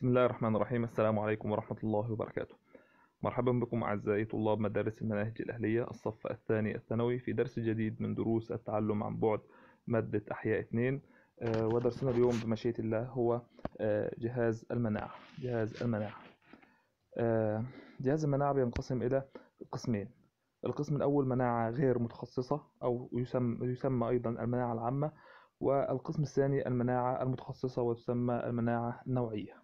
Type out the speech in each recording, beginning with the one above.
بسم الله الرحمن الرحيم السلام عليكم ورحمة الله وبركاته مرحبا بكم أعزائي طلاب مدارس المناهج الأهلية الصف الثاني الثانوي في درس جديد من دروس التعلم عن بعد مادة أحياء 2 آه، ودرسنا اليوم بمشيئة الله هو آه، جهاز المناعة جهاز المناعة آه، جهاز المناعة بينقسم إلى قسمين القسم الأول مناعة غير متخصصة أو يسمى, يسمى أيضا المناعة العامة والقسم الثاني المناعة المتخصصة وتسمى المناعة النوعية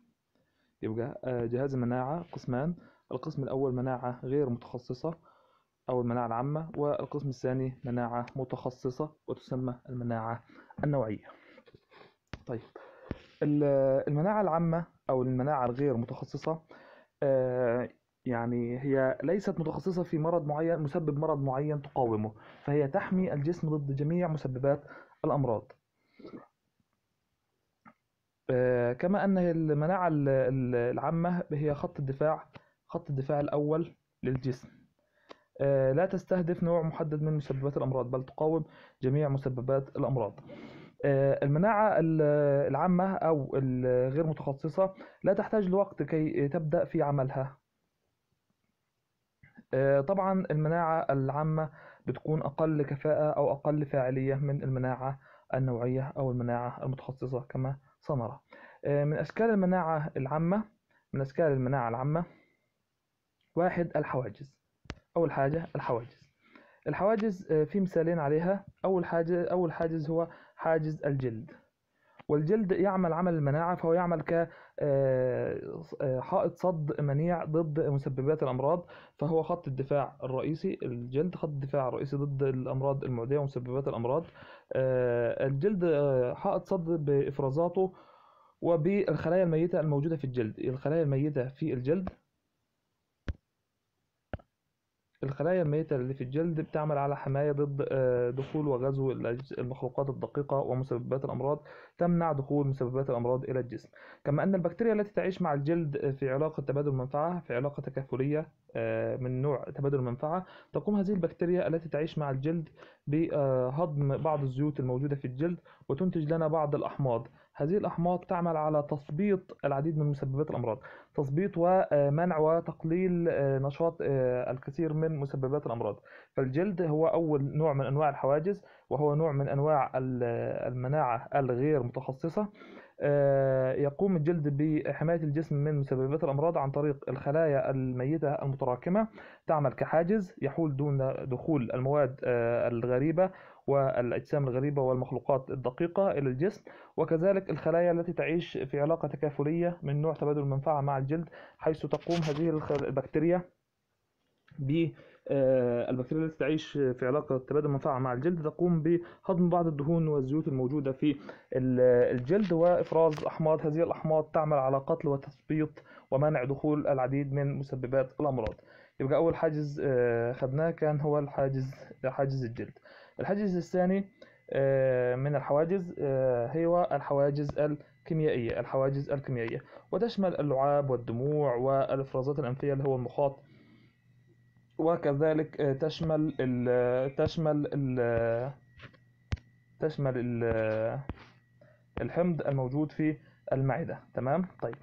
يبقى آه، جهاز المناعة قسمان القسم الأول مناعة غير متخصصة أو المناعة العامة والقسم الثاني مناعة متخصصة وتسمى المناعة النوعية طيب المناعة العامة أو المناعة الغير متخصصة آه، يعني هي ليست متخصصة في مرض معين مسبب مرض معين تقاومه فهي تحمي الجسم ضد جميع مسببات الأمراض آه، كما أن المناعة العامة هي خط الدفاع خط الدفاع الأول للجسم آه، لا تستهدف نوع محدد من مسببات الأمراض بل تقاوم جميع مسببات الأمراض آه، المناعة العامة أو الغير متخصصة لا تحتاج لوقت كي تبدأ في عملها طبعا المناعة العامة بتكون أقل كفاءة أو أقل فاعلية من المناعة النوعية أو المناعة المتخصصة كما ثمرة آه، من أشكال المناعة العامة من أشكال المناعة العامة واحد الحواجز أول حاجة الحواجز الحواجز آه، في مثالين عليها أول حاجة أول حاجز هو حاجز الجلد والجلد يعمل عمل المناعة فهو يعمل كحائط آه، آه، صد منيع ضد مسببات الأمراض فهو خط الدفاع الرئيسي الجلد خط الدفاع الرئيسي ضد الأمراض المعدية ومسببات الأمراض آه، الجلد حائط صد بإفرازاته وبالخلايا الميتة الموجودة في الجلد الخلايا الميتة في الجلد الخلايا الميتة اللي في الجلد بتعمل على حماية ضد آه، دخول وغزو المخلوقات الدقيقة ومسببات الأمراض تمنع دخول مسببات الأمراض إلى الجسم كما أن البكتيريا التي تعيش مع الجلد آه، في علاقة تبادل منفعة في علاقة تكافلية آه، من نوع تبادل المنفعة تقوم هذه البكتيريا التي تعيش مع الجلد بهضم بعض الزيوت الموجودة في الجلد وتنتج لنا بعض الأحماض هذه الأحماض تعمل على تثبيط العديد من مسببات الأمراض تثبيط ومنع آه، وتقليل آه، نشاط آه، الكثير من مسببات الأمراض فالجلد هو أول نوع من أنواع الحواجز وهو نوع من أنواع المناعة الغير متخصصة يقوم الجلد بحماية الجسم من مسببات الأمراض عن طريق الخلايا الميتة المتراكمة تعمل كحاجز يحول دون دخول المواد الغريبة والأجسام الغريبة والمخلوقات الدقيقة إلى الجسم وكذلك الخلايا التي تعيش في علاقة تكافلية من نوع تبادل المنفعة مع الجلد حيث تقوم هذه البكتيريا ب آه، البكتيريا التي تعيش في علاقة تبادل منفعة مع الجلد تقوم بهضم بعض الدهون والزيوت الموجودة في الجلد وإفراز أحماض هذه الأحماض تعمل على قتل وتثبيط ومنع دخول العديد من مسببات الأمراض يبقى أول حاجز آه، خدناه كان هو الحاجز حاجز الجلد الحاجز الثاني آه، من الحواجز آه، هو الحواجز الكيميائية الحواجز الكيميائية وتشمل اللعاب والدموع والإفرازات الأنفية اللي هو المخاط وكذلك آه، تشمل ال تشمل ال تشمل ال الحمض الموجود في المعدة تمام طيب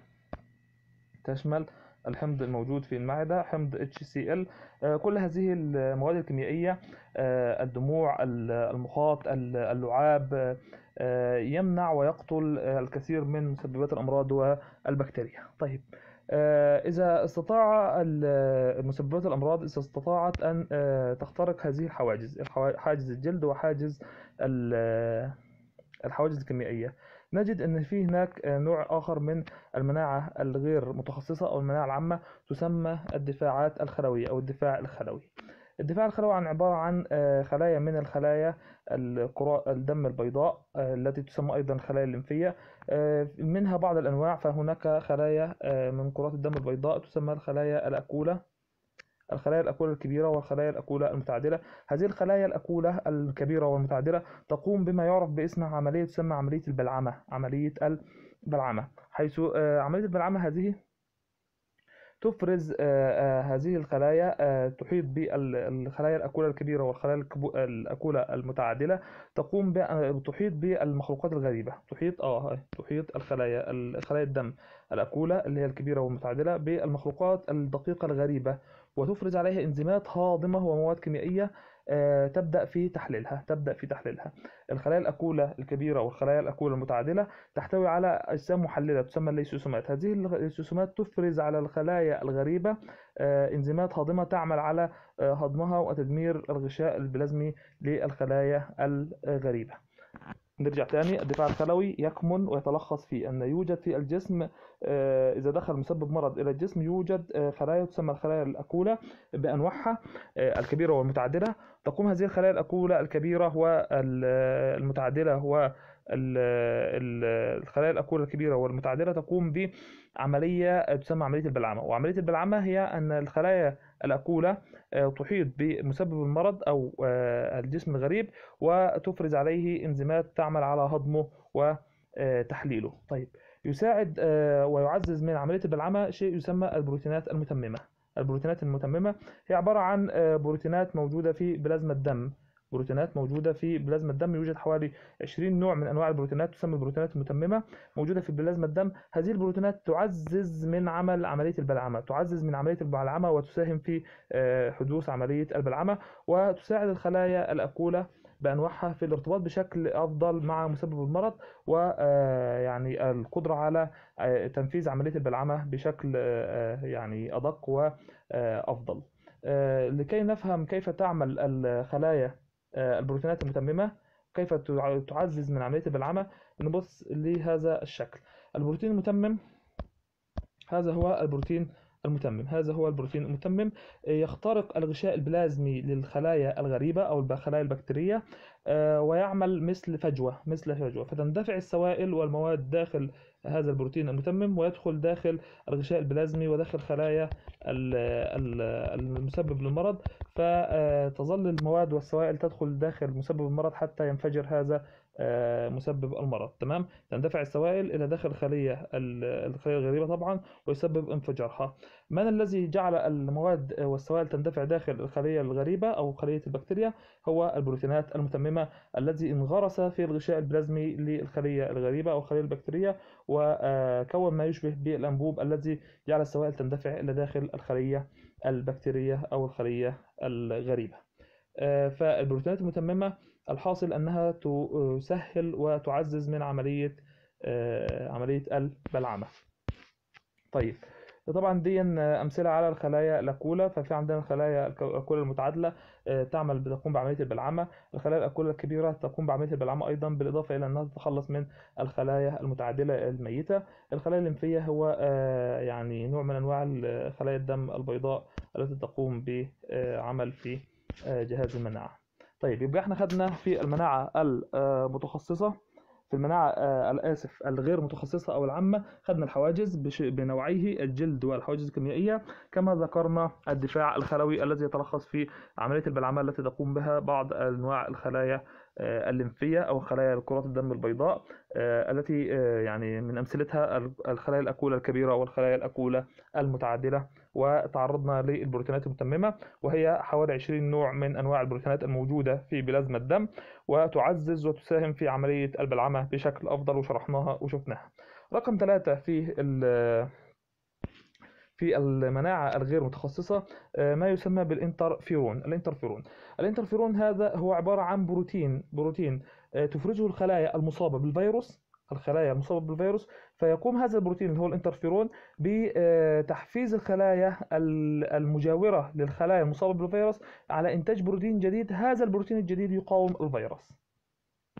تشمل الحمض الموجود في المعدة حمض HCl آه، كل هذه المواد الكيميائية آه، الدموع المخاط اللعاب آه، يمنع ويقتل الكثير من مسببات الأمراض والبكتيريا طيب إذا استطاع مسببات الأمراض إذا استطاعت أن تخترق هذه الحواجز حاجز الجلد وحاجز الحواجز الكيميائية نجد أن في هناك نوع آخر من المناعة الغير متخصصة أو المناعة العامة تسمى الدفاعات الخلوية أو الدفاع الخلوي الدفاع الخلوي عن عبارة عن آه، خلايا من الخلايا الكرة الدم البيضاء آه، التي تسمى أيضا الخلايا الليمفية آه، منها بعض الأنواع فهناك خلايا من كرات الدم البيضاء تسمى الخلايا الأكولة الخلايا الأكولة الكبيرة والخلايا الأكولة المتعدلة هذه الخلايا الأكولة الكبيرة والمتعدلة تقوم بما يعرف باسمها عملية تسمى عملية البلعمة عملية البلعمة حيث آه، عملية البلعمة هذه تفرز آه، آه، هذه الخلايا تحيط بالخلايا الأكولة الكبيرة والخلايا الأكولة المتعادلة تقوم تحيط بالمخلوقات الغريبة تحيط اه تحيط الخلايا خلايا الدم الأكولة اللي هي الكبيرة والمتعادلة بالمخلوقات الدقيقة الغريبة وتفرز عليها انزيمات هاضمة ومواد كيميائية آه، تبدأ في تحليلها تبدأ في تحليلها الخلايا الأكولة الكبيرة والخلايا الأكولة المتعادلة تحتوي على أجسام محللة تسمى الليسوسومات هذه الليسوسومات تفرز على الخلايا الغريبة آه، انزيمات هاضمة تعمل على آه، هضمها وتدمير الغشاء البلازمي للخلايا الغريبة نرجع تاني الدفاع الخلوي يكمن ويتلخص في أن يوجد في الجسم آه، إذا دخل مسبب مرض إلى الجسم يوجد آه، خلايا تسمى الخلايا الأكولة بأنواعها آه، الكبيرة والمتعدلة تقوم هذه الخلايا الأكولة الكبيرة والمتعدلة الخلايا الأكوية الكبيرة والمتعدلة تقوم بعملية تسمى عملية البلعمة وعملية البلعمة هي أن الخلايا الأكولة آه، تحيط بمسبب المرض أو آه، الجسم الغريب وتفرز عليه إنزيمات تعمل على هضمه وتحليله آه، طيب يساعد ويعزز من عملية البلعمة شيء يسمى البروتينات المتممة البروتينات المتممة هي عبارة عن بروتينات موجودة في بلازما الدم بروتينات موجوده في بلازما الدم يوجد حوالي 20 نوع من انواع البروتينات تسمى البروتينات المتممه موجوده في بلازما الدم هذه البروتينات تعزز من عمل عمليه البلعمه تعزز من عمليه البلعمه وتساهم في آه، حدوث عمليه البلعمه وتساعد الخلايا الاكوله بانواعها في الارتباط بشكل افضل مع مسبب المرض ويعني آه، القدره على آه، تنفيذ عمليه البلعمه بشكل يعني ادق وافضل لكي نفهم كيف تعمل الخلايا آه، البروتينات المتممة كيف تعزز من عملية البلعمة نبص لهذا الشكل البروتين المتمم هذا هو البروتين المتمم هذا هو البروتين المتمم يخترق الغشاء البلازمي للخلايا الغريبة أو الخلايا البكتيرية آه، ويعمل مثل فجوة مثل فجوة فتندفع السوائل والمواد داخل هذا البروتين المتمم ويدخل داخل الغشاء البلازمي وداخل خلايا المسبب للمرض فتظل المواد والسوائل تدخل داخل مسبب المرض حتى ينفجر هذا آه، مسبب المرض تمام تندفع السوائل الى داخل الخليه الخليه الغريبه طبعا ويسبب انفجارها من الذي جعل المواد والسوائل تندفع داخل الخليه الغريبه او خليه البكتيريا هو البروتينات المتممه الذي انغرس في الغشاء البلازمي للخليه الغريبه او الخليه البكتيريه آه، وكون ما يشبه بالانبوب الذي جعل السوائل تندفع الى داخل الخليه البكتيريه او الخليه الغريبه آه، فالبروتينات المتممه الحاصل أنها تسهل وتعزز من عملية آه، عملية البلعمة طيب طبعا دي امثله على الخلايا الاكوله ففي عندنا الخلايا الاكوله المتعادله آه، تعمل بتقوم بعمليه البلعمه الخلايا الاكوله الكبيره تقوم بعمليه البلعمه ايضا بالاضافه الى انها تتخلص من الخلايا المتعادله الميته الخلايا الليمفيه هو آه، يعني نوع من انواع خلايا الدم البيضاء التي تقوم بعمل في جهاز المناعه طيب يبقى احنا خدنا في المناعة المتخصصة في المناعة الآسف الغير متخصصة أو العامة خدنا الحواجز بنوعيه الجلد والحواجز الكيميائية كما ذكرنا الدفاع الخلوي الذي يتلخص في عملية البلعمة التي تقوم بها بعض أنواع الخلايا آه، الليمفيه او خلايا كرات الدم البيضاء آه، التي آه، يعني من امثلتها الخلايا الاكوله الكبيره والخلايا الاكوله المتعدده وتعرضنا للبروتينات المتممه وهي حوالي 20 نوع من انواع البروتينات الموجوده في بلازما الدم وتعزز وتساهم في عمليه البلعمه بشكل افضل وشرحناها وشفناها رقم ثلاثة في في المناعة الغير متخصصة آه، ما يسمى بالانترفيرون الانترفيرون الانترفيرون هذا هو عبارة عن بروتين بروتين آه، تفرزه الخلايا المصابة بالفيروس الخلايا المصابة بالفيروس فيقوم هذا البروتين اللي هو الانترفيرون بتحفيز آه، الخلايا المجاورة للخلايا المصابة بالفيروس على إنتاج بروتين جديد هذا البروتين الجديد يقاوم الفيروس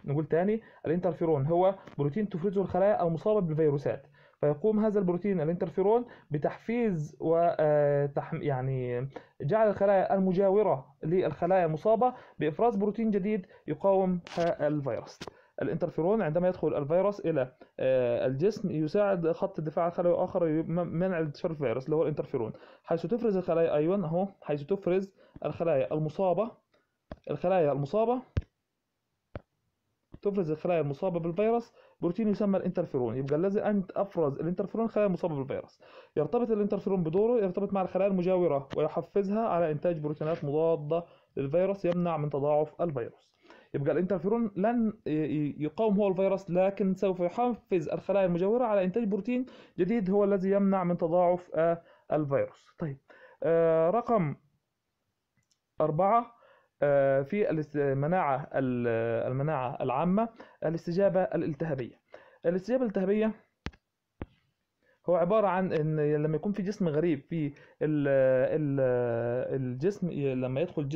نقول تاني الانترفيرون هو بروتين تفرزه الخلايا المصابة بالفيروسات فيقوم هذا البروتين الانترفيرون بتحفيز و آه، يعني جعل الخلايا المجاورة للخلايا المصابة بإفراز بروتين جديد يقاوم الفيروس الانترفيرون عندما يدخل الفيروس الى آه، الجسم يساعد خط الدفاع الخلوي الاخر منع انتشار الفيروس اللي هو الانترفيرون حيث تفرز الخلايا ايون اهو حيث تفرز الخلايا المصابه الخلايا المصابه تفرز الخلايا المصابه بالفيروس بروتين يسمى الانترفيرون يبقى الذي انت افرز الانترفيرون خلايا مصابه بالفيروس يرتبط الانترفيرون بدوره يرتبط مع الخلايا المجاوره ويحفزها على انتاج بروتينات مضاده للفيروس يمنع من تضاعف الفيروس يبقى الانترفيرون لن يقاوم هو الفيروس لكن سوف يحفز الخلايا المجاوره على انتاج بروتين جديد هو الذي يمنع من تضاعف آه، الفيروس طيب آه، رقم أربعة آه، في المناعة المناعة العامة الاستجابة الالتهابية الاستجابة الالتهابية هو عبارة عن إن لما يكون في جسم غريب في الجسم لما يدخل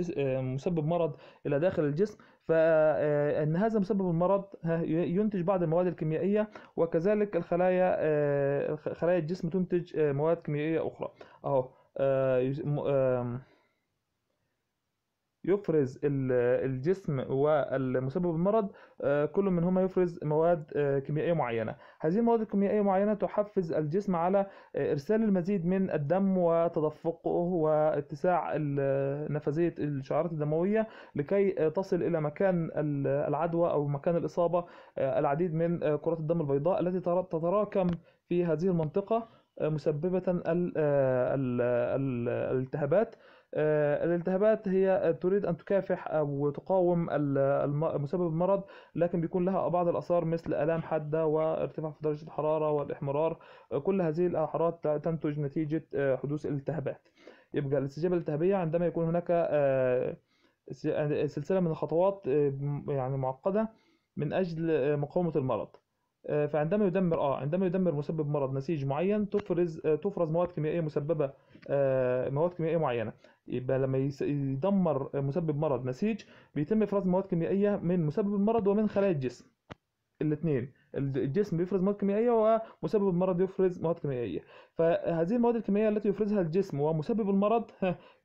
مسبب مرض إلى داخل الجسم فإن آه، هذا مسبب المرض ينتج بعض المواد الكيميائية وكذلك الخلايا آه، خلايا الجسم تنتج مواد كيميائية أخرى أهو يفرز الجسم والمسبب المرض آه، كل منهما يفرز مواد آه، كيميائيه معينه هذه المواد الكيميائيه معينه تحفز الجسم على آه، ارسال المزيد من الدم وتدفقه واتساع نفذيه الشعيرات الدمويه لكي تصل الى مكان العدوى او مكان الاصابه العديد من كرات الدم البيضاء التي تتراكم في هذه المنطقه مسببة الالتهابات آه، الالتهابات هي آه، تريد أن تكافح أو آه، تقاوم مسبب المرض لكن بيكون لها بعض الآثار مثل آلام حادة وارتفاع في درجة الحرارة والإحمرار كل هذه الأعراض تنتج نتيجة حدوث الالتهابات يبقى الاستجابة الالتهابية عندما يكون هناك سلسلة من الخطوات يعني معقدة من أجل مقاومة المرض فعندما يدمر اه عندما يدمر مسبب مرض نسيج معين تفرز تفرز مواد كيميائيه مسببه مواد كيميائيه معينه يبقى لما يدمر مسبب مرض نسيج بيتم افراز مواد كيميائيه من مسبب المرض ومن خلايا الجسم الاثنين الجسم بيفرز مواد كيميائيه ومسبب المرض يفرز مواد كيميائيه فهذه المواد الكيميائيه التي يفرزها الجسم ومسبب المرض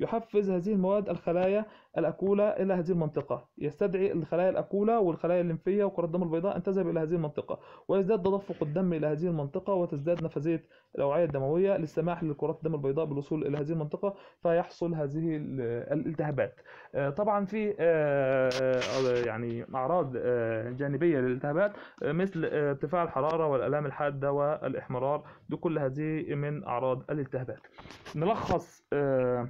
يحفز هذه المواد الخلايا الاكوله الى هذه المنطقه يستدعي الخلايا الاكوله والخلايا الليمفيه وكرات الدم البيضاء ان تذهب الى هذه المنطقه ويزداد تدفق الدم الى هذه المنطقه وتزداد نفاذيه الاوعيه الدمويه للسماح لكرات الدم البيضاء بالوصول الى هذه المنطقه فيحصل هذه الالتهابات طبعا في آه، آه، يعني اعراض آه، جانبيه للالتهابات مثل ارتفاع الحرارة والآلام الحادة والإحمرار دي كل هذه من أعراض الالتهابات نلخص آه،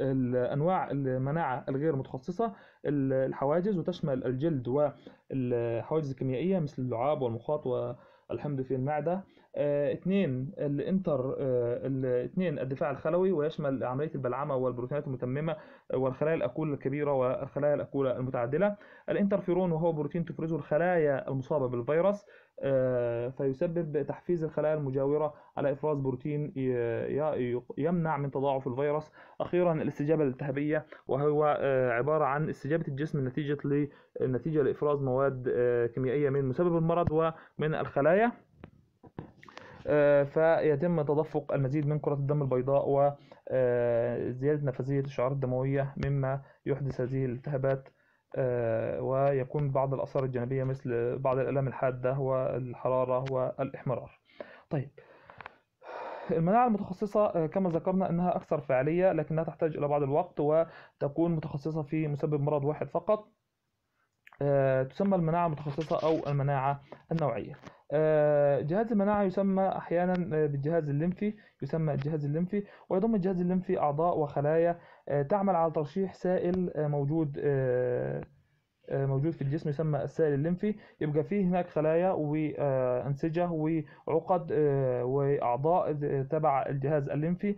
الانواع المناعه الغير متخصصه الحواجز وتشمل الجلد والحواجز الكيميائيه مثل اللعاب والمخاط والحمض في المعده اثنين آه، الانتر اثنين آه، الدفاع الخلوي ويشمل عمليه البلعمه والبروتينات المتممه والخلايا الاكول الكبيره والخلايا الاكول المتعدله الانترفيرون وهو بروتين تفرزه الخلايا المصابه بالفيروس آه، فيسبب تحفيز الخلايا المجاورة على إفراز بروتين يمنع من تضاعف الفيروس أخيرا الاستجابة الالتهابية وهو عبارة عن استجابة الجسم نتيجة نتيجة لإفراز مواد كيميائية من مسبب المرض ومن الخلايا آه، فيتم تدفق المزيد من كرات الدم البيضاء وزيادة آه، نفاذيه الشعارات الدموية مما يحدث هذه الالتهابات آه، ويكون بعض الآثار الجانبية مثل بعض الآلام الحادة والحرارة والإحمرار طيب المناعة المتخصصة كما ذكرنا أنها أكثر فعالية لكنها تحتاج إلى بعض الوقت وتكون متخصصة في مسبب مرض واحد فقط آه، تسمى المناعة المتخصصة أو المناعة النوعية آه، جهاز المناعة يسمى أحيانا بالجهاز الليمفي يسمى الجهاز الليمفي ويضم الجهاز الليمفي أعضاء وخلايا آه، تعمل على ترشيح سائل موجود آه، موجود في الجسم يسمى السائل الليمفي يبقى فيه هناك خلايا وأنسجة وعقد آه، وأعضاء آه، تبع الجهاز الليمفي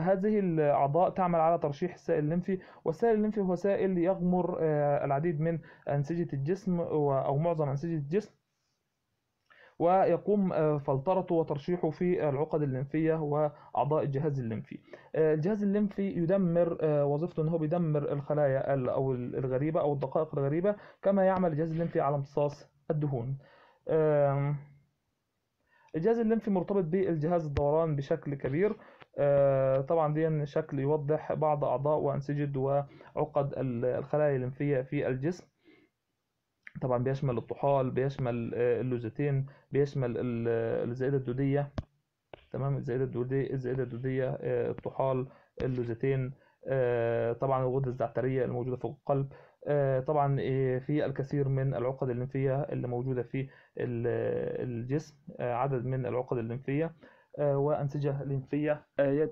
هذه الأعضاء تعمل على ترشيح السائل الليمفي والسائل الليمفي هو سائل يغمر العديد من أنسجة الجسم أو معظم أنسجة الجسم ويقوم آه، فلترته وترشيحه في العقد الليمفيه واعضاء الجهاز الليمفي آه، الجهاز الليمفي يدمر آه، وظيفته ان هو بيدمر الخلايا او الغريبه او الدقائق الغريبه كما يعمل الجهاز الليمفي على امتصاص الدهون الجهاز الليمفي مرتبط بالجهاز الدوران بشكل كبير طبعا دي شكل يوضح بعض اعضاء وانسجه وعقد الخلايا الليمفيه في الجسم طبعا بيشمل الطحال بيشمل آه، اللوزتين بيشمل آه، الزائدة الدودية تمام الزائدة الدودية الزائدة الدودية الطحال اللوزتين آه، طبعا الغدة الزعترية الموجودة في القلب طبعا في الكثير من العقد الليمفية اللي موجودة في الجسم عدد من العقد الليمفية وأنسجة ليمفية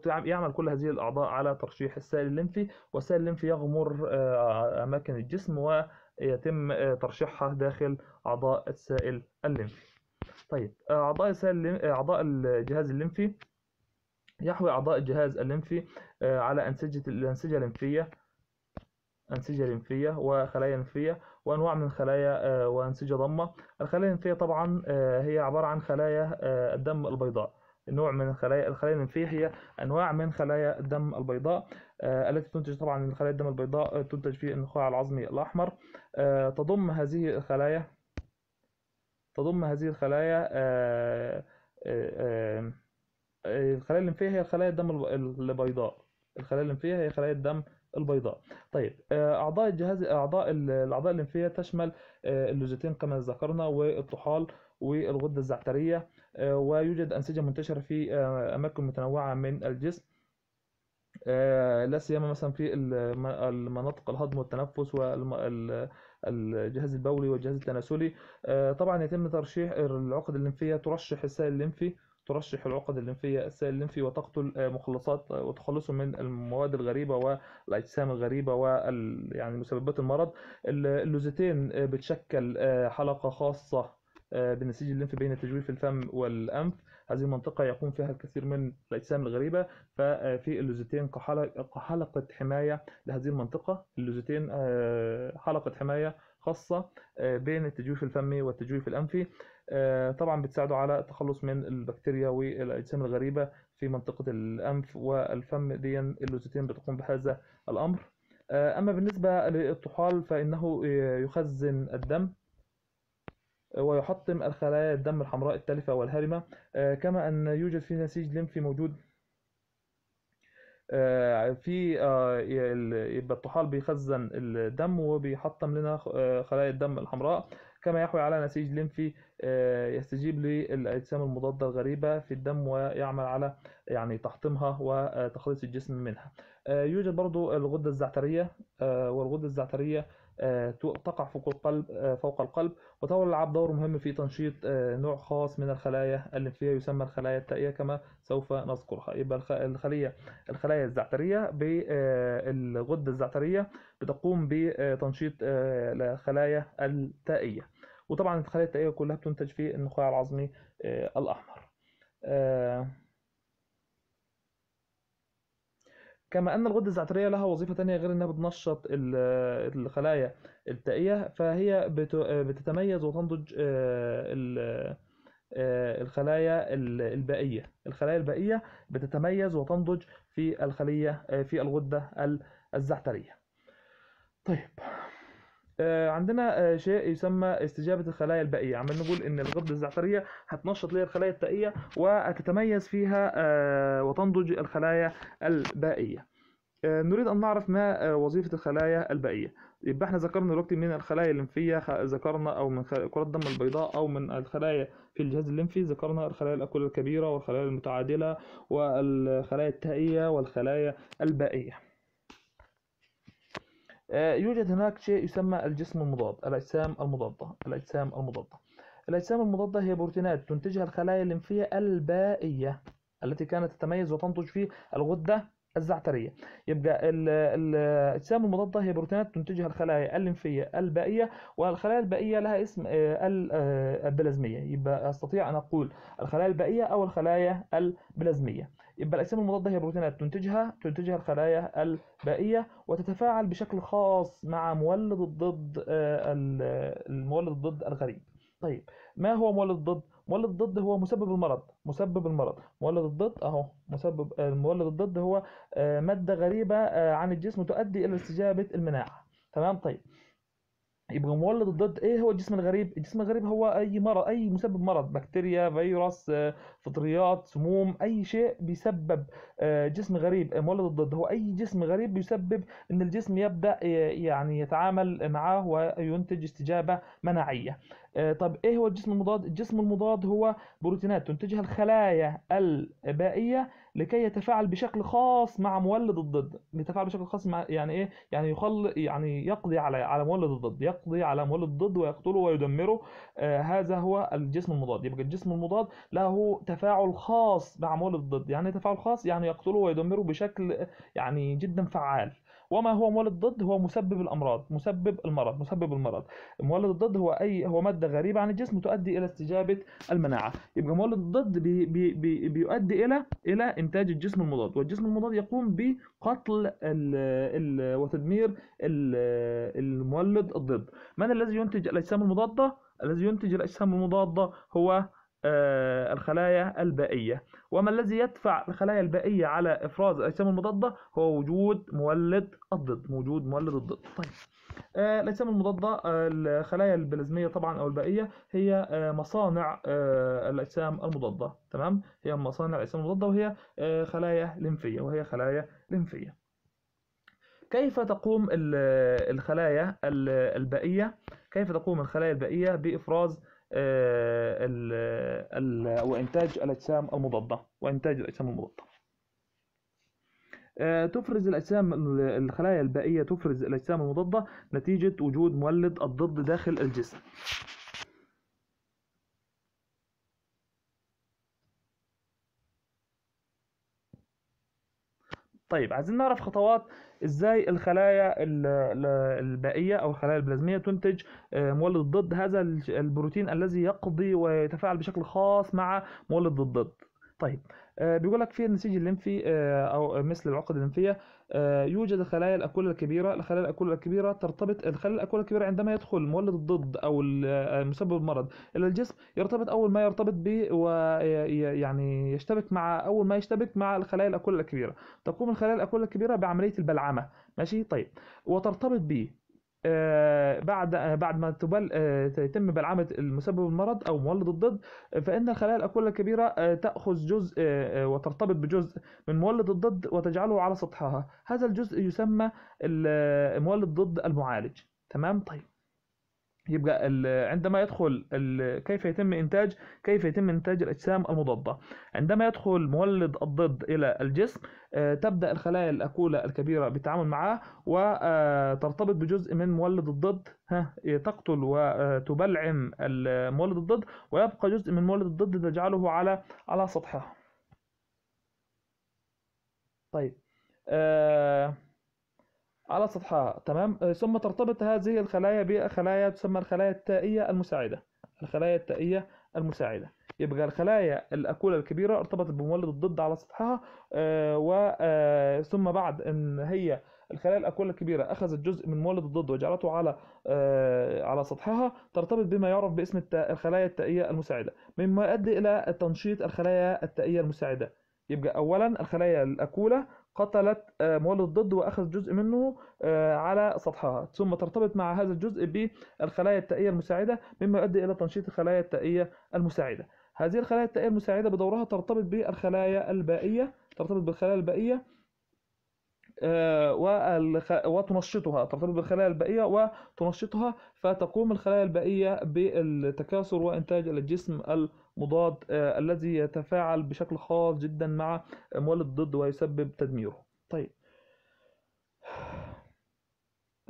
يعمل كل هذه الأعضاء على ترشيح السائل الليمفي والسائل الليمفي يغمر أماكن الجسم و يتم آه، ترشيحها داخل أعضاء السائل الليمفي طيب آه، أعضاء السائل آه، أعضاء الجهاز الليمفي يحوي أعضاء الجهاز الليمفي على أنسجة الأنسجة الليمفية أنسجة ليمفية وخلايا ليمفية وأنواع من الخلايا وأنسجة ضمة الخلايا الليمفية طبعا هي عبارة عن خلايا الدم البيضاء نوع من الخلايا الخلايا الليمفية هي أنواع من خلايا الدم البيضاء آه، التي تنتج طبعا خلايا الدم البيضاء آه، تنتج في النخاع العظمي الأحمر آه، تضم هذه الخلايا تضم هذه الخلايا الخلايا الليمفيه هي خلايا الدم البيضاء الخلايا الليمفيه هي خلايا الدم البيضاء طيب اعضاء الجهاز اعضاء الاعضاء الليمفيه تشمل اللوزتين كما ذكرنا والطحال والغده الزعتريه ويوجد انسجه منتشره في اماكن متنوعه من الجسم آه، لا سيما مثلا في المناطق الهضم والتنفس والجهاز البولي والجهاز التناسلي آه، طبعا يتم ترشيح العقد الليمفيه ترشح السائل الليمفي ترشح العقد الليمفيه السائل الليمفي وتقتل مخلصات وتخلصه من المواد الغريبه والاجسام الغريبه وال يعني مسببات المرض اللوزتين آه، بتشكل حلقه خاصه بالنسيج الليمفي بين تجويف الفم والانف هذه المنطقة يقوم فيها الكثير من الأجسام الغريبة ففي اللوزتين كحلقة حماية لهذه المنطقة اللوزتين آه، حلقة حماية خاصة آه، بين التجويف الفمي والتجويف الأنفي آه، طبعا بتساعده على التخلص من البكتيريا والأجسام الغريبة في منطقة الأنف والفم دي اللوزتين بتقوم بهذا الأمر أما بالنسبة للطحال فإنه يخزن الدم ويحطم الخلايا الدم الحمراء التالفة والهرمة آه، كما أن يوجد في نسيج لمفي موجود آه، في آه، يبقى الطحال بيخزن الدم وبيحطم لنا خلايا الدم الحمراء كما يحوي على نسيج لمفي يستجيب للأجسام المضادة الغريبة في الدم ويعمل على يعني تحطيمها وتخليص الجسم منها يوجد برضو الغدة الزعترية والغدة الزعترية آه، تقع فوق القلب آه، فوق القلب وتلعب دور مهم في تنشيط آه، نوع خاص من الخلايا الليمفيه يسمى الخلايا التائيه كما سوف نذكرها يبقى الخليه الخلايا الزعتريه بالغده الزعتريه بتقوم بتنشيط الخلايا التائيه وطبعا الخلايا التائيه كلها بتنتج في النخاع العظمي الاحمر كما أن الغدة الزعترية لها وظيفة تانية غير أنها بتنشط الخلايا التائية فهي آه، بتتميز وتنضج آه، آه، الخلايا البائية الخلايا البائية بتتميز وتنضج في الخلية في الغدة الزعترية طيب آه عندنا آه شيء يسمى استجابة الخلايا البائية عمال نقول إن الغدة الزعترية هتنشط ليها الخلايا التائية وهتتميز فيها آه وتنضج الخلايا البائية آه، نريد أن نعرف ما آه، وظيفة الخلايا البائية يبقى احنا ذكرنا دلوقتي من الخلايا الليمفية ذكرنا أو من كرات الدم البيضاء أو من الخلايا في الجهاز الليمفي ذكرنا الخلايا الاكل الكبيرة والخلايا المتعادلة والخلايا التائية والخلايا البائية آه، يوجد هناك شيء يسمى الجسم المضاد الأجسام المضادة الأجسام المضادة الأجسام المضادة هي بروتينات تنتجها الخلايا الليمفية البائية التي كانت تتميز وتنتج في الغدة الزعتريه يبقى الاجسام المضاده هي بروتينات تنتجها الخلايا الليمفيه البائيه والخلايا البائيه لها اسم آه، آه، البلازميه يبقى استطيع ان اقول الخلايا البائيه او الخلايا البلازميه يبقى الاجسام المضاده هي بروتينات تنتجها تنتجها الخلايا البائيه وتتفاعل بشكل خاص مع مولد الضد آه، المولد الضد الغريب طيب ما هو مولد الضد مولد الضد هو مسبب المرض مسبب المرض مولد الضد اهو مسبب آه، مولد الضد هو آه، ماده غريبه آه، عن الجسم تؤدي الى استجابه المناعه تمام طيب يبقى مولد الضد ايه هو الجسم الغريب الجسم الغريب هو اي مرض اي مسبب مرض بكتيريا فيروس فطريات سموم اي شيء بيسبب جسم غريب مولد الضد هو اي جسم غريب بيسبب ان الجسم يبدا يعني يتعامل معاه وينتج استجابه مناعيه آه، طب ايه هو الجسم المضاد الجسم المضاد هو بروتينات تنتجها الخلايا البائيه لكي يتفاعل بشكل خاص مع مولد الضد يتفاعل بشكل خاص مع يعني ايه يعني يخل يعني يقضي على على مولد الضد يقضي على مولد الضد ويقتله ويدمره آه هذا هو الجسم المضاد يبقى الجسم المضاد له تفاعل خاص مع مولد الضد يعني إيه تفاعل خاص يعني يقتله ويدمره بشكل يعني جدا فعال وما هو مولد ضد هو مسبب الامراض مسبب المرض مسبب المرض مولد الضد هو اي هو ماده غريبه عن الجسم تؤدي الى استجابه المناعه يبقى مولد الضد بي بي بي بيؤدي الى الى انتاج الجسم المضاد والجسم المضاد يقوم بقتل الـ الـ وتدمير الـ المولد الضد من الذي ينتج الاجسام المضاده الذي ينتج الاجسام المضاده هو آه، الخلايا البائية وما الذي يدفع الخلايا البائية على إفراز الأجسام المضادة هو وجود مولد الضد وجود مولد الضد طيب آه، الأجسام المضادة الخلايا البلازمية طبعا أو البائية هي آه، مصانع الأجسام المضادة تمام هي مصانع الأجسام المضادة وهي خلايا لمفية وهي خلايا لمفية كيف تقوم الخلايا البائية كيف تقوم الخلايا البائية بإفراز آه، وإنتاج الأجسام المضادة وإنتاج الأجسام المضادة آه، تفرز الأجسام الخلايا البائية تفرز الأجسام المضادة نتيجة وجود مولد الضد داخل الجسم طيب عايزين نعرف خطوات ازاي الخلايا البائيه او الخلايا البلازميه تنتج آه، مولد ضد هذا البروتين الذي يقضي ويتفاعل بشكل خاص مع مولد الضد طيب آه، بيقول لك في النسيج الليمفي آه، او مثل العقد الليمفيه آه، يوجد خلايا الاكولا الكبيره الخلايا الاكولا الكبيره ترتبط الخلايا الاكولا الكبيره عندما يدخل مولد الضد او مسبب المرض الى الجسم يرتبط اول ما يرتبط به ويعني يشتبك مع اول ما يشتبك مع الخلايا الاكولا الكبيره تقوم الخلايا الاكولا الكبيره بعمليه البلعمه ماشي طيب وترتبط به آه، بعد آه، بعد ما تبل يتم آه، بلعمة المسبب المرض او مولد الضد فان الخلايا الاكولة الكبيرة تاخذ جزء وترتبط بجزء من مولد الضد وتجعله على سطحها هذا الجزء يسمى مولد الضد المعالج تمام طيب يبقى عندما يدخل كيف يتم انتاج كيف يتم انتاج الاجسام المضاده عندما يدخل مولد الضد الى الجسم آه، تبدا الخلايا الاكوله الكبيره بالتعامل معه وترتبط آه، بجزء من مولد الضد ها تقتل وتبلعم آه، مولد الضد ويبقى جزء من مولد الضد تجعله على على سطحها طيب آه على سطحها تمام آه، ثم ترتبط هذه الخلايا بخلايا تسمى الخلايا التائية المساعدة الخلايا التائية المساعدة يبقى الخلايا الأكولة الكبيرة ارتبطت بمولد الضد على سطحها آه، و آه، ثم بعد أن هي الخلايا الأكولة الكبيرة أخذت جزء من مولد الضد وجعلته على على سطحها ترتبط بما يعرف باسم الخلايا التائية المساعدة مما يؤدي إلى تنشيط الخلايا التائية المساعدة يبقى أولا الخلايا الأكولة قتلت آه، مولد ضد واخذت جزء منه آه، على سطحها ثم ترتبط مع هذا الجزء بالخلايا التائيه المساعده مما يؤدي الى تنشيط الخلايا التائيه المساعده هذه الخلايا التائيه المساعده بدورها ترتبط بالخلايا البائيه ترتبط بالخلايا البائيه آه، وتنشطها ترتبط بالخلايا البائية وتنشطها فتقوم الخلايا البائية بالتكاثر وإنتاج الجسم المضاد آه، الذي يتفاعل بشكل خاص جدا مع مولد ضد ويسبب تدميره طيب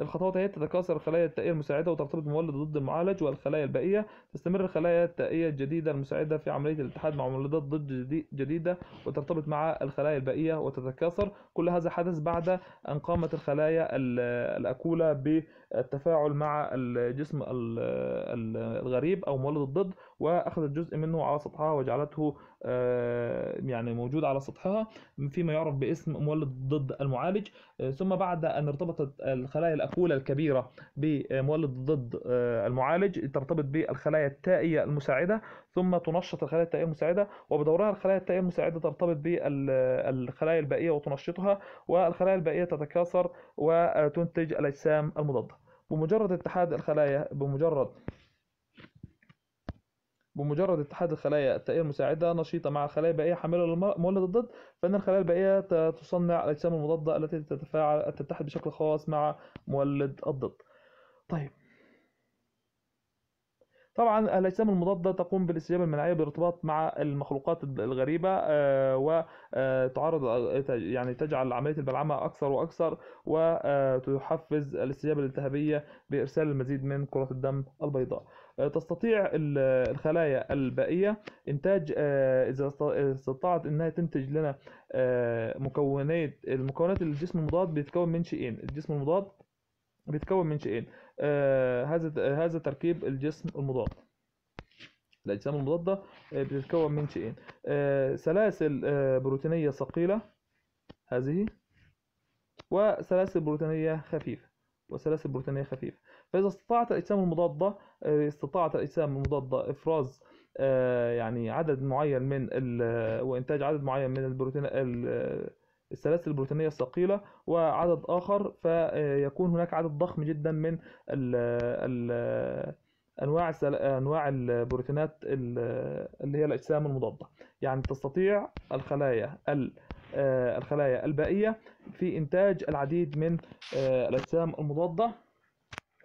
الخطوات هي تتكاثر الخلايا التائية المساعدة وترتبط بمولد ضد المعالج والخلايا البائية تستمر الخلايا التائية الجديدة المساعدة في عملية الاتحاد مع مولدات ضد جديدة وترتبط مع الخلايا البائية وتتكاثر كل هذا حدث بعد أن قامت الخلايا الأكولة بالتفاعل مع الجسم الغريب أو مولد الضد واخذت جزء منه على سطحها وجعلته آه، يعني موجود على سطحها فيما يعرف باسم مولد ضد المعالج آه، ثم بعد ان ارتبطت الخلايا الاكولة الكبيرة بمولد ضد آه، المعالج ترتبط بالخلايا التائية المساعدة ثم تنشط الخلايا التائية المساعدة وبدورها الخلايا التائية المساعدة ترتبط بالخلايا البائية وتنشطها والخلايا البائية تتكاثر وتنتج الأجسام المضادة بمجرد اتحاد الخلايا بمجرد بمجرد اتحاد الخلايا التائية المساعدة نشيطة مع الخلايا البائية حاملة للمولد الضد فإن الخلايا البائية تصنع الأجسام المضادة التي تتفاعل تتحد بشكل خاص مع مولد الضد طيب طبعا الاجسام المضاده تقوم بالاستجابه المناعيه بالارتباط مع المخلوقات الغريبه آه، وتعرض آه، يعني تجعل عمليه البلعمه اكثر واكثر وتحفز آه، الاستجابه الالتهابيه بارسال المزيد من كرات الدم البيضاء آه، تستطيع الخلايا البائية إنتاج آه، إذا استطاعت إنها تنتج لنا آه، مكونات المكونات الجسم المضاد بيتكون من شيئين الجسم المضاد بيتكون من شيئين هذا هذا تركيب الجسم المضاد الأجسام المضادة بتتكون من شيئين سلاسل بروتينية ثقيلة هذه وسلاسل بروتينية خفيفة وسلاسل بروتينية خفيفة فإذا استطاعت الأجسام المضادة آه، استطاعت الأجسام المضادة إفراز آه، يعني عدد معين من آه، وإنتاج عدد معين من البروتين السلاسل البروتينية الثقيلة وعدد آخر فيكون هناك عدد ضخم جدا من الـ الـ انواع انواع البروتينات اللي هي الاجسام المضاده يعني تستطيع الخلايا الخلايا البائيه في انتاج العديد من الاجسام المضاده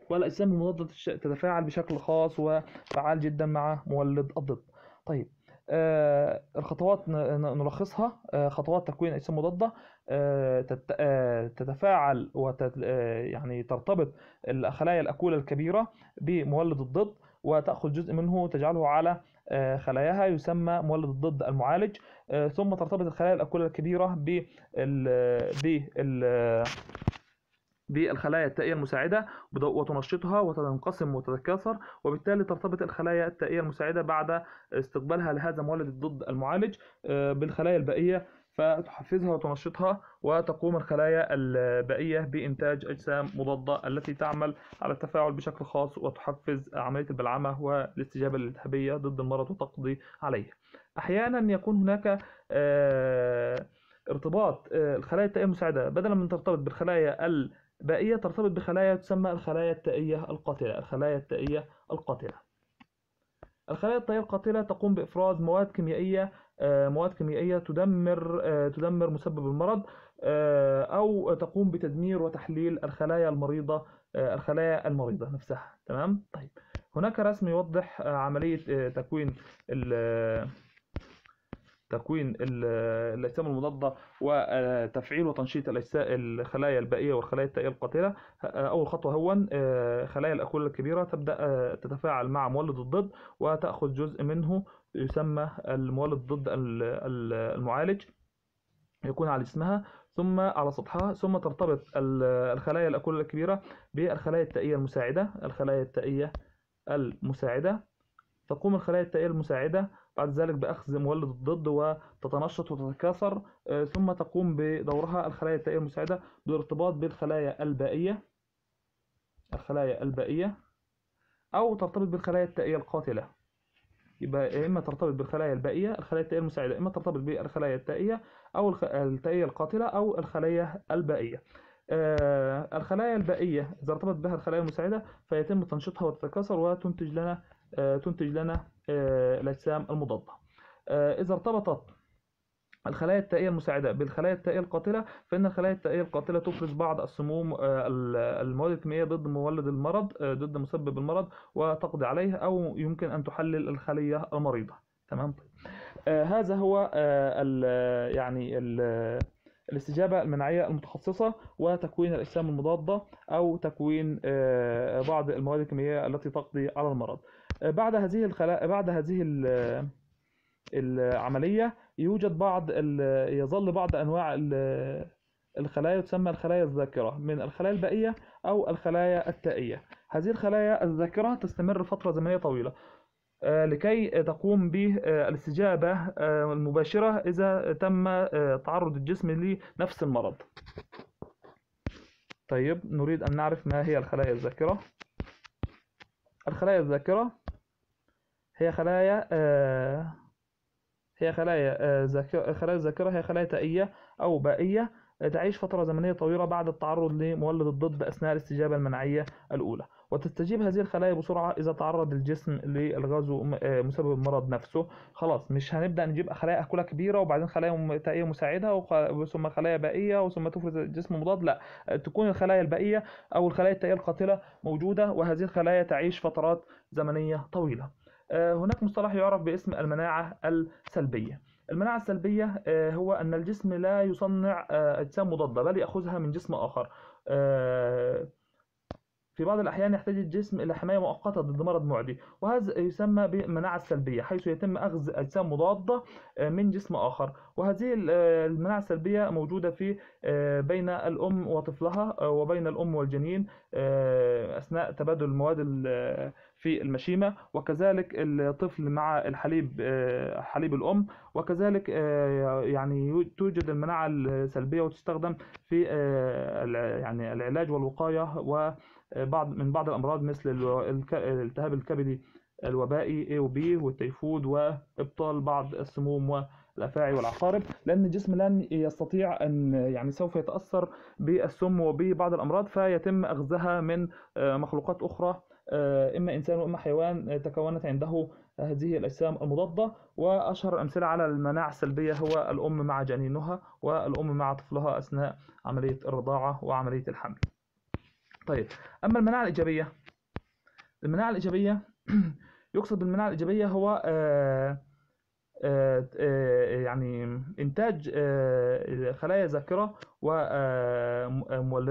والاجسام المضاده تتفاعل بشكل خاص وفعال جدا مع مولد الضد طيب آه الخطوات نلخصها آه خطوات تكوين اجسام مضاده آه, آه، تتفاعل وتت آه، يعني ترتبط الخلايا الاكوله الكبيره بمولد الضد وتاخذ جزء منه تجعله على آه، خلاياها يسمى مولد الضد المعالج ثم ترتبط الخلايا الاكوله الكبيره بال بال بالخلايا التائية المساعدة وتنشطها وتنقسم وتتكاثر وبالتالي ترتبط الخلايا التائية المساعدة بعد استقبالها لهذا مولد الضد المعالج آه، بالخلايا البائية فتحفزها وتنشطها وتقوم الخلايا البائية بإنتاج أجسام مضادة التي تعمل على التفاعل بشكل خاص وتحفز عملية البلعمة والاستجابة الالتهابية ضد المرض وتقضي عليه أحيانا يكون هناك آه، ارتباط آه، الخلايا التائية المساعدة بدلا من ترتبط بالخلايا ال بائية ترتبط بخلايا تسمى الخلايا التائية القاتلة الخلايا التائية القاتلة الخلايا التائية القاتلة تقوم بإفراز مواد كيميائية آه، مواد كيميائية تدمر آه، تدمر مسبب المرض آه، أو تقوم بتدمير وتحليل الخلايا المريضة الخلايا المريضة نفسها تمام طيب هناك رسم يوضح عملية تكوين تكوين الاجسام المضاده وتفعيل وتنشيط الخلايا البائيه والخلايا التائيه القاتله اول خطوه هو آه، خلايا الاكوله الكبيره تبدا آه، تتفاعل مع مولد الضد وتاخذ جزء منه يسمى المولد ضد المعالج يكون على جسمها ثم على سطحها ثم ترتبط الخلايا الأكلة الكبيرة بالخلايا التائية المساعدة الخلايا التائية المساعدة تقوم الخلايا التائية المساعدة بعد ذلك بأخذ مولد الضد وتتنشط وتتكاثر آه، ثم تقوم بدورها الخلايا التائية المساعدة بالارتباط بالخلايا البائية الخلايا البائية أو ترتبط بالخلايا التائية القاتلة يبقى إما ترتبط بالخلايا البائية الخلايا التائية المساعدة إما ترتبط بالخلايا التائية أو التائية القاتلة أو الخلايا البائية آه الخلايا البائية إذا ارتبط بها الخلايا المساعدة فيتم تنشيطها وتتكاثر وتنتج لنا آه، تنتج لنا آه، الأجسام المضادة آه، إذا ارتبطت الخلايا التائية المساعدة بالخلايا التائية القاتلة فإن الخلايا التائية القاتلة تفرز بعض السموم المواد الكيميائية ضد مولد المرض ضد مسبب المرض وتقضي عليه أو يمكن أن تحلل الخلية المريضة تمام طيب. آه هذا هو آه يعني الاستجابة المناعية المتخصصة وتكوين الأجسام المضادة أو تكوين آه بعض المواد الكيميائية التي تقضي على المرض بعد هذه الخلا... بعد هذه ال... العملية يوجد بعض ال... يظل بعض أنواع ال... الخلايا تسمى الخلايا الذاكرة من الخلايا البائية أو الخلايا التائية هذه الخلايا الذاكرة تستمر فترة زمنية طويلة آه، لكي تقوم بالاستجابة آه، آه، المباشرة إذا تم تعرض الجسم لنفس المرض طيب نريد أن نعرف ما هي الخلايا الذاكرة الخلايا الذاكرة هي خلايا آه، هي خلايا آه، ذاكرة خلايا الذاكرة هي خلايا تائية أو بائية آه، تعيش فترة زمنية طويلة بعد التعرض لمولد الضد أثناء الاستجابة المناعية الأولى وتستجيب هذه الخلايا بسرعة إذا تعرض الجسم للغاز مسبب المرض نفسه خلاص مش هنبدأ نجيب خلايا أكلة كبيرة وبعدين خلايا تائية مساعدة ثم خلايا بائية وثم تفرز جسم مضاد لا تكون الخلايا البائية أو الخلايا التائية القاتلة موجودة وهذه الخلايا تعيش فترات زمنية طويلة آه، هناك مصطلح يعرف باسم المناعة السلبية المناعة السلبية آه، هو أن الجسم لا يصنع آه، أجسام مضادة بل يأخذها من جسم آخر في بعض الأحيان يحتاج الجسم إلى حماية مؤقتة ضد مرض معدي وهذا يسمى بالمناعة السلبية حيث يتم أخذ أجسام مضادة من جسم آخر وهذه المناعة السلبية موجودة في بين الأم وطفلها وبين الأم والجنين أثناء تبادل المواد في المشيمة وكذلك الطفل مع الحليب آه، حليب الأم وكذلك آه، يعني توجد المناعة السلبية وتستخدم في آه، يعني العلاج والوقاية وبعض من بعض الأمراض مثل الالتهاب الكبدي الوبائي A و B والتيفود وإبطال بعض السموم و الافاعي والعقارب لان الجسم لن يستطيع ان يعني سوف يتاثر بالسم وببعض الامراض فيتم اخذها من مخلوقات اخرى آه، إما إنسان وإما حيوان آه، تكونت عنده هذه الأجسام المضادة وأشهر الأمثلة على المناعة السلبية هو الأم مع جنينها والأم مع طفلها أثناء عملية الرضاعة وعملية الحمل طيب أما المناعة الإيجابية المناعة الإيجابية يقصد بالمناعة الإيجابية هو آه، يعني إنتاج خلايا ذاكرة و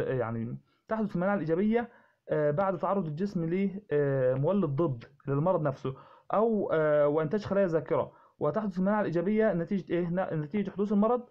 يعني تحدث المناعة الإيجابية آه، بعد تعرض الجسم لمولد آه، ضد للمرض نفسه او آه، وانتاج خلايا ذاكره وتحدث المناعه الايجابيه نتيجه ايه نتيجه حدوث المرض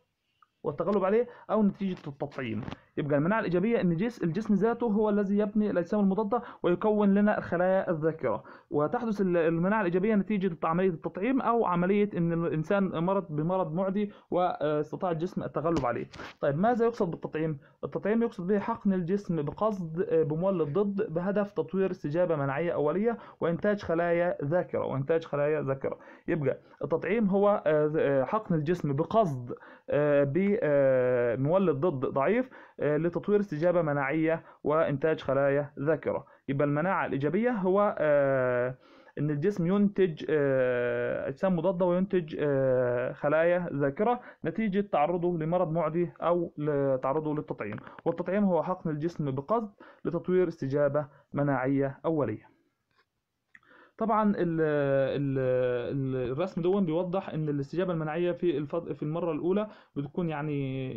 والتغلب عليه او نتيجه التطعيم يبقى المناعه الايجابيه ان جس الجسم ذاته هو الذي يبني الاجسام المضاده ويكون لنا الخلايا الذاكره وتحدث المناعه الايجابيه نتيجه عمليه التطعيم او عمليه ان الانسان مرض بمرض معدي واستطاع الجسم التغلب عليه طيب ماذا يقصد بالتطعيم التطعيم يقصد به حقن الجسم بقصد بمولد ضد بهدف تطوير استجابه مناعيه اوليه وانتاج خلايا ذاكره وانتاج خلايا ذاكره يبقى التطعيم هو آه، حقن الجسم بقصد آه، بمولد آه، ضد ضعيف آه، لتطوير استجابة مناعية وإنتاج خلايا ذاكرة يبقى المناعة الإيجابية هو آه، ان الجسم ينتج آه، اجسام مضاده وينتج خلايا ذاكره نتيجه تعرضه لمرض معدي او تعرضه للتطعيم والتطعيم هو حقن الجسم بقصد لتطوير استجابه مناعيه اوليه طبعا الرسم دون بيوضح ان الاستجابه المناعيه في في المره الاولى بتكون يعني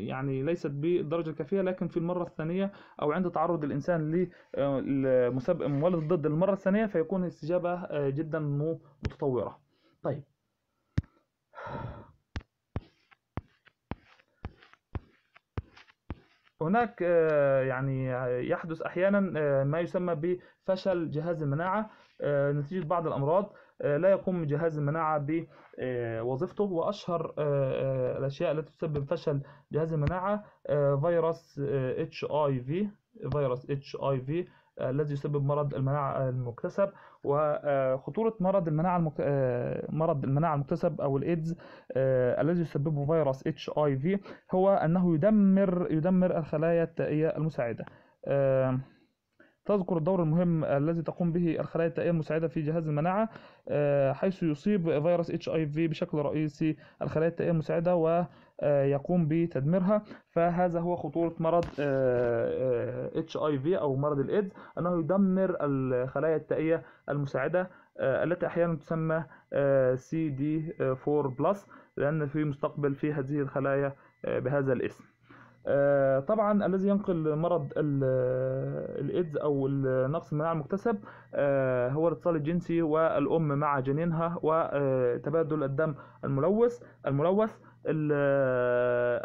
يعني ليست بالدرجه الكافيه لكن في المره الثانيه او عند تعرض الانسان آه، لمسابقه مولد الضد المره الثانيه فيكون الاستجابه آه، جدا متطوره طيب هناك آه، يعني يحدث احيانا ما يسمى بفشل جهاز المناعه آه، نتيجة بعض الأمراض آه، لا يقوم جهاز المناعة بوظيفته آه، وأشهر الأشياء التي تسبب فشل جهاز المناعة فيروس اتش اي في فيروس اتش اي في الذي يسبب مرض المناعة المكتسب وخطورة مرض المناعة المك... مرض المناعة المكتسب أو الإيدز الذي يسببه فيروس اتش اي في هو أنه يدمر يدمر الخلايا التائية المساعدة تذكر الدور المهم الذي تقوم به الخلايا التائية المساعدة في جهاز المناعة آه، حيث يصيب فيروس اتش اي في بشكل رئيسي الخلايا التائية المساعدة ويقوم آه، بتدميرها فهذا هو خطورة مرض اتش اي في او مرض الايدز انه يدمر الخلايا التائية المساعدة آه، التي احيانا تسمى سي دي 4 بلس لان في مستقبل في هذه الخلايا بهذا الاسم آه، طبعا الذي ينقل مرض آه، الايدز او نقص المناعه المكتسب آه، هو الاتصال الجنسي والام مع جنينها وتبادل الدم الملوث الملوث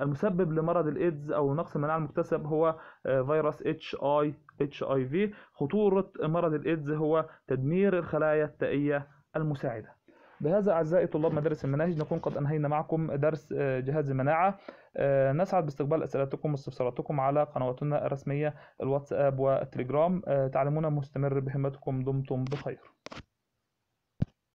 المسبب لمرض الايدز او نقص المناعه المكتسب هو فيروس اتش اي اتش اي في خطوره مرض الايدز هو تدمير الخلايا التائيه المساعده بهذا اعزائي طلاب مدارس المناهج نكون قد انهينا معكم درس جهاز المناعه آه، نسعد باستقبال أسئلتكم واستفساراتكم على قنواتنا الرسمية الواتساب والتليجرام آه، تعلمون مستمر بهمتكم دمتم بخير